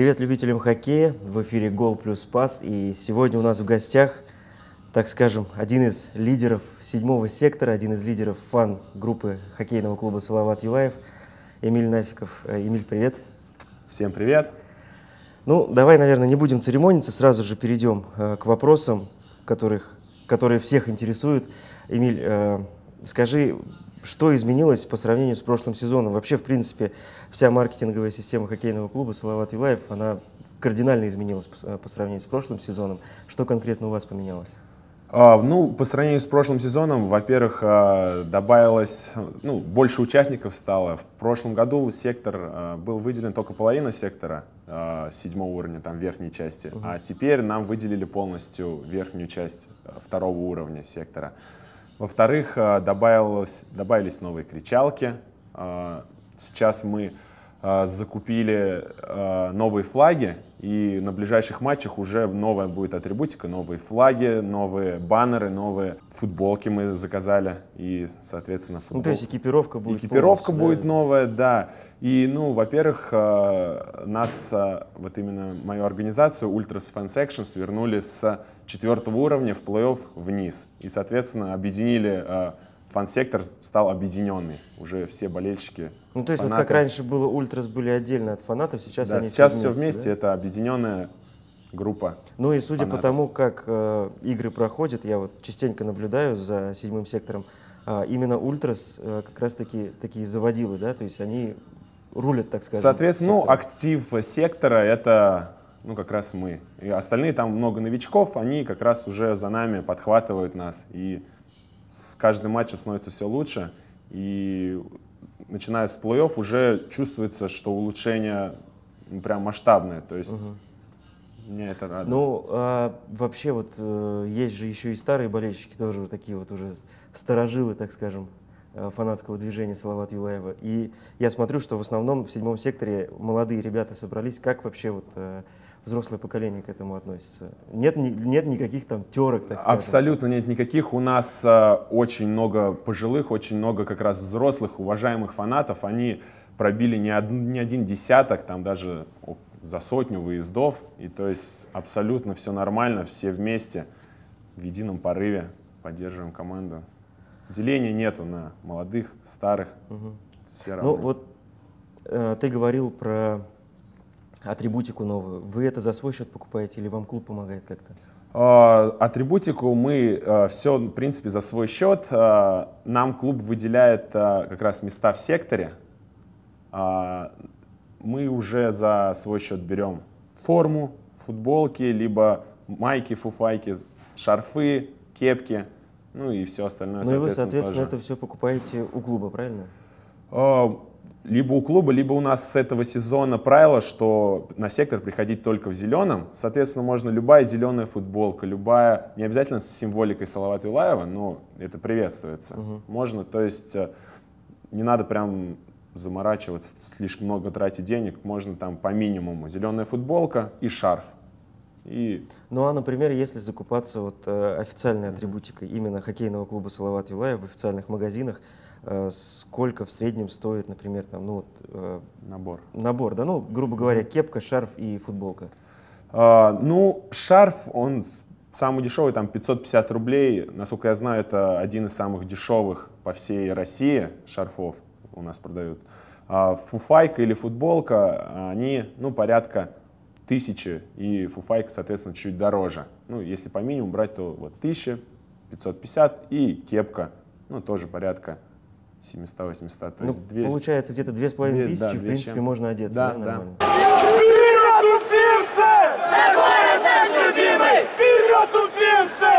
Привет любителям хоккея, в эфире Гол плюс Пас, и сегодня у нас в гостях, так скажем, один из лидеров седьмого сектора, один из лидеров фан-группы хоккейного клуба «Салават Юлаев», Эмиль Нафиков. Э, Эмиль, привет. Всем привет. Ну, давай, наверное, не будем церемониться, сразу же перейдем э, к вопросам, которых, которые всех интересуют. Эмиль, э, скажи, что изменилось по сравнению с прошлым сезоном? Вообще, в принципе, вся маркетинговая система хоккейного клуба «Салават Юлаев», она кардинально изменилась по, э, сравнению с прошлым сезоном. Что конкретно у вас поменялось? А, ну, по сравнению с прошлым сезоном, во-первых, а, добавилось, ну, больше участников стало. В прошлом году сектор а, был выделен только половина сектора седьмого уровня, там верхней части, угу. а теперь нам выделили полностью верхнюю часть э, второго уровня сектора. Во-вторых, э, добавилось, добавились новые кричалки. Э, сейчас мы Э, закупили э, новые флаги, и на ближайших матчах уже новая будет атрибутика, новые флаги, новые баннеры, новые футболки мы заказали, и, соответственно, футбол. Ну, то есть экипировка будет Экипировка будет да? новая, да. И, ну, во-первых, э, нас, вот именно мою организацию, Ultras Fan Section, свернули с четвертого уровня в плей-офф вниз, и, соответственно, объединили фан-сектор стал объединенный. Уже все болельщики. Ну, то есть, фанаты. вот как раньше было, ультрас были отдельно от фанатов, сейчас да, они сейчас все вместе, да? это объединенная группа. Ну и судя фанатов. по тому, как э, игры проходят, я вот частенько наблюдаю за седьмым сектором, э, именно ультрас э, как раз таки такие заводилы, да, то есть они рулят, так сказать. Соответственно, ну, сектором. ну, актив сектора это ну, как раз мы. И остальные там много новичков, они как раз уже за нами подхватывают нас и с каждым матчем становится все лучше, и начиная с плей-офф уже чувствуется, что улучшение ну, прям масштабное, то есть угу. меня это радует. Ну, а, вообще вот э, есть же еще и старые болельщики тоже, вот такие вот уже старожилы, так скажем, Э, фанатского движения Салават Юлаева. И я смотрю, что в основном в седьмом секторе молодые ребята собрались. Как вообще вот э, взрослое поколение к этому относится? Нет, нет никаких там терок, так сказать? Абсолютно нет никаких. У нас э, очень много пожилых, очень много как раз взрослых, уважаемых фанатов. Они пробили не, од, не один десяток, там даже за сотню выездов. И то есть абсолютно все нормально, все вместе, в едином порыве поддерживаем команду. Деления нету на молодых, старых. Угу. Все равно Ну вот э, ты говорил про атрибутику новую. Вы это за свой счет покупаете или вам клуб помогает как-то? А, атрибутику мы э, все, в принципе, за свой счет. Э, нам клуб выделяет э, как раз места в секторе. А, мы уже за свой счет берем форму, футболки, либо майки, фуфайки, шарфы, кепки ну и все остальное, Ну и вы, соответственно, тоже. это все покупаете у клуба, правильно? А, либо у клуба, либо у нас с этого сезона правило, что на сектор приходить только в зеленом. Соответственно, можно любая зеленая футболка, любая, не обязательно с символикой Салават Юлаева, но это приветствуется. Угу. Можно, то есть э, не надо прям заморачиваться, слишком много тратить денег, можно там по минимуму зеленая футболка и шарф. И... Ну а, например, если закупаться вот э, официальной атрибутикой именно хоккейного клуба «Салават Юлаев» в официальных магазинах, э, сколько в среднем стоит, например, там, ну, вот, э, набор. Набор, да, ну, грубо говоря, кепка, шарф и футболка. А, ну, шарф, он самый дешевый, там 550 рублей. Насколько я знаю, это один из самых дешевых по всей России шарфов у нас продают. А фуфайка или футболка, они, ну, порядка тысячи, и фуфайка, соответственно, чуть дороже. Ну, если по минимуму брать, то вот 1000, 550 и кепка, ну, тоже порядка 700-800. То ну, 2... Получается, где-то 2500, тысячи, да, в принципе, чем... можно одеться, да, да, да. нормально. Вперед, уфимцы! Загорят наш любимый! Вперед, уфимцы!